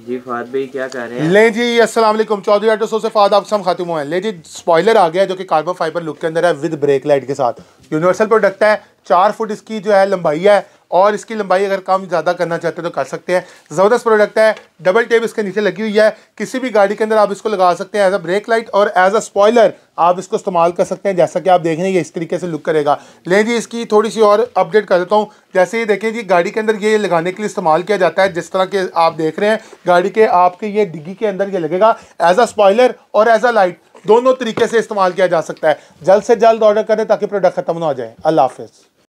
जी Fahd भाई क्या कह रहे हैं ले जी अस्सलाम चौधरी एटोसो से फाद आप ले जी स्पॉइलर आ गया जो कि कार्बन फाइबर लुक के अंदर है विद ब्रेक लाइट के साथ यूनिवर्सल प्रोडक्ट है चार फुट इसकी जो है लंबाई है और इसकी लंबाई अगर काम ज़्यादा करना चाहते हैं तो कर सकते हैं ज़बरदस्त प्रोडक्ट है डबल टेप इसके नीचे लगी हुई है किसी भी गाड़ी के अंदर आप इसको लगा सकते हैं एज अ ब्रेक लाइट और एज अ स्पॉयलर आप इसको इस्तेमाल कर सकते हैं जैसा कि आप देख रहे हैं ये इस तरीके से लुक करेगा ले जी इसकी थोड़ी सी और अपडेट कर देता हूँ जैसे ये देखें जी गाड़ी के अंदर ये लगाने के लिए इस्तेमाल किया जाता है जिस तरह के आप देख रहे हैं गाड़ी के आपके ये डिग्गी के अंदर ये लगेगा एज अ स्पॉयलर और एज अ लाइट दोनों तरीके से इस्तेमाल किया जा सकता है जल्द से जल्द ऑर्डर करें ताकि प्रोडक्ट खत्म ना हो जाए अल्लाह हाफिज़